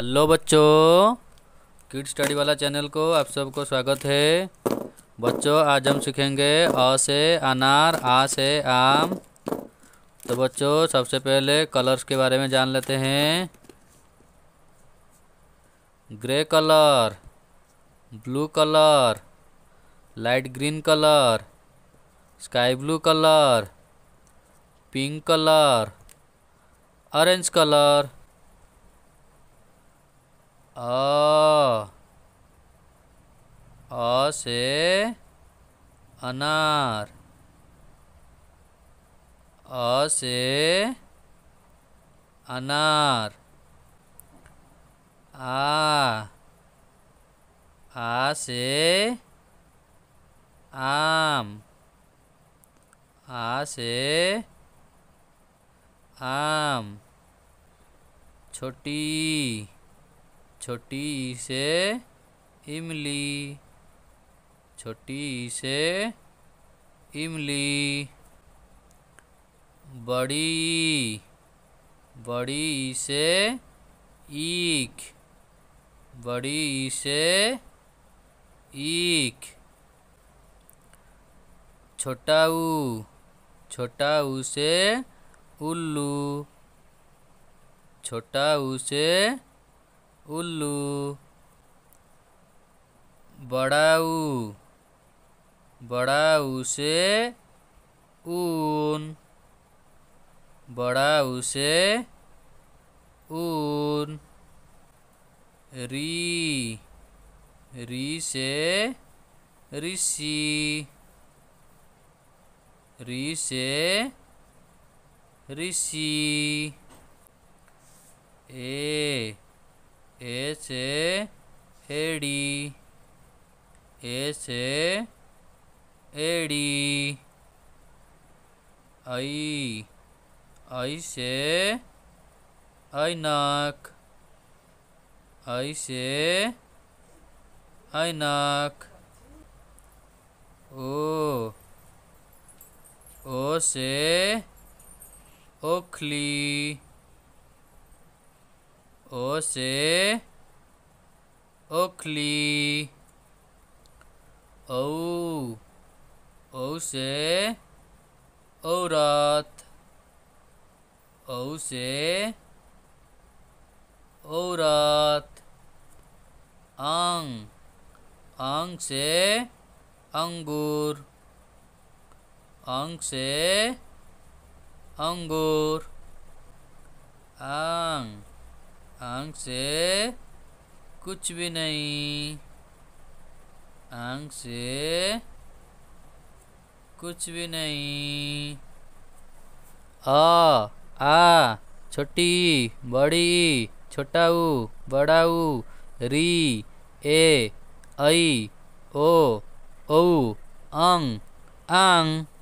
hello बच्चों kid study वाला channel को आप सबको स्वागत है बच्चों आज हम सीखेंगे अ से अनार आ से आम तो बच्चों सबसे पहले कलर्स के बारे में जान लेते हैं grey colour blue colour light green colour sky blue colour pink colour orange colour अ अ से अनार अ से अनार आ आ से आम आ से आम छोटी छोटी ई से इमली छोटी ई से इमली बड़ी बड़ी ई से ईख बड़ी ई से ईख छोटा ऊ छोटा से उल्लू छोटा ऊ से उल्लू बड़ाऊ बड़ाऊ से ऊन बड़ाऊ से ऊन री री से ऋषि री से ऋषि ए ए से एडी ए से एडी आई आई से ऐनक आई से ऐनक ओ ओ से ओखली O से ओखली ओ ओ से औरत ओ से औरत अंग अंग से अंगूर अंग से अंगूर आ अंग से कुछ भी नहीं अंग से कुछ भी नहीं अ आ छोटी बड़ी छोटाऊ बड़ाऊ री ए ऐ ओ औ अंग आंग